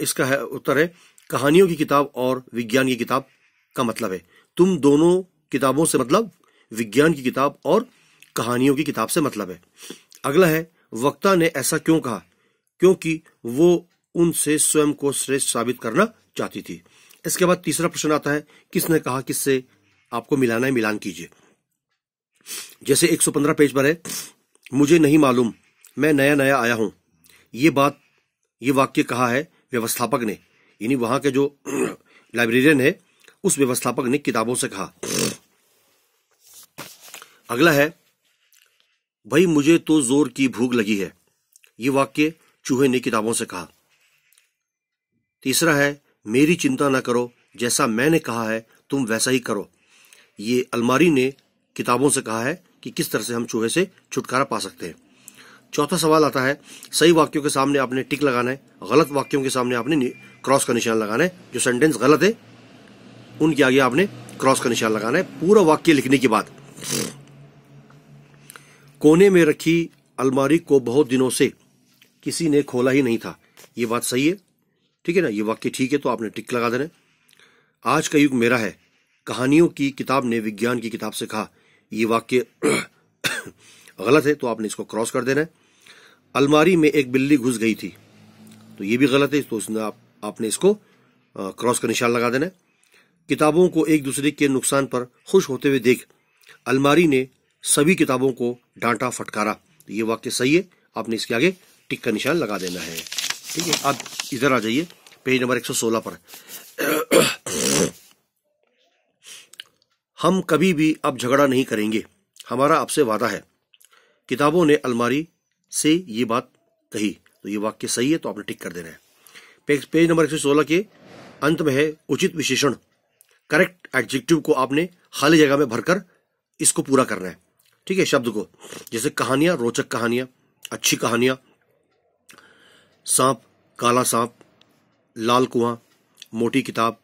इसका है उत्तर है कहानियों की किताब और विज्ञान की किताब का मतलब है तुम दोनों किताबों से मतलब विज्ञान की किताब और कहानियों की किताब से मतलब है अगला है वक्ता ने ऐसा क्यों कहा क्योंकि वो उनसे स्वयं को श्रेष्ठ साबित करना चाहती थी इसके बाद तीसरा प्रश्न आता है किसने कहा किससे आपको मिलाना है मिलान कीजिए जैसे 115 पेज पर है मुझे नहीं मालूम मैं नया नया आया हूं ये बात ये वाक्य कहा है व्यवस्थापक ने यानी वहां के जो लाइब्रेरियन है उस व्यवस्थापक ने किताबों से कहा अगला है भाई मुझे तो जोर की भूख लगी है ये वाक्य चूहे ने किताबों से कहा तीसरा है मेरी चिंता ना करो जैसा मैंने कहा है तुम वैसा ही करो ये अलमारी ने किताबों से कहा है कि किस तरह से हम चूहे से छुटकारा पा सकते हैं चौथा सवाल आता है सही वाक्यों के सामने आपने टिक लगाना है गलत वाक्यों के सामने आपने क्रॉस का निशान लगाना है जो सेंटेंस गलत है उनके आगे आपने क्रॉस का निशान लगाना है पूरा वाक्य लिखने के बाद कोने में रखी अलमारी को बहुत दिनों से किसी ने खोला ही नहीं था ये बात सही है ठीक है ना ये वाक्य ठीक है तो आपने टिक लगा देना आज का युग मेरा है कहानियों की किताब ने विज्ञान की किताब से कहा यह वाक्य गलत है तो आपने इसको क्रॉस कर देना है अलमारी में एक बिल्ली घुस गई थी तो ये भी गलत है तो उसने आप, आपने इसको क्रॉस का निशान लगा देना है किताबों को एक दूसरे के नुकसान पर खुश होते हुए देख अलमारी ने सभी किताबों को डांटा फटकारा तो ये वाक्य सही है आपने इसके आगे टिक का निशान लगा देना है ठीक है अब इधर आ जाइए पेज नंबर 116 पर हम कभी भी अब झगड़ा नहीं करेंगे हमारा आपसे वादा है किताबों ने अलमारी से ये बात कही तो ये वाक्य सही है तो आपने टिक कर देना है पेज, पेज नंबर सोलह के अंत में है उचित विशेषण करेक्ट एडजेक्टिव को आपने खाली जगह में भरकर इसको पूरा करना है ठीक है शब्द को जैसे कहानियां रोचक कहानियां अच्छी कहानियां सांप काला सांप लाल कुआं मोटी किताब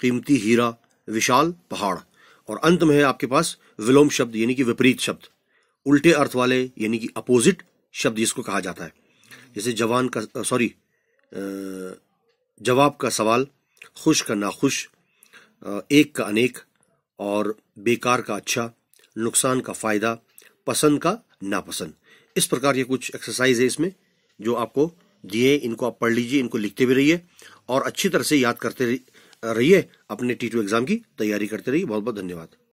कीमती हीरा विशाल पहाड़ और अंत में है आपके पास विलोम शब्द यानी कि विपरीत शब्द उल्टे अर्थ वाले यानी कि अपोजिट शब्द इसको कहा जाता है जैसे जवान का सॉरी जवाब का सवाल खुश का नाखुश एक का अनेक और बेकार का अच्छा नुकसान का फ़ायदा पसंद का नापसंद इस प्रकार के कुछ एक्सरसाइज है इसमें जो आपको दिए इनको आप पढ़ लीजिए इनको लिखते भी रहिए और अच्छी तरह से याद करते रहिए अपने टी टू एग्ज़ाम की तैयारी करते रहिए बहुत बहुत धन्यवाद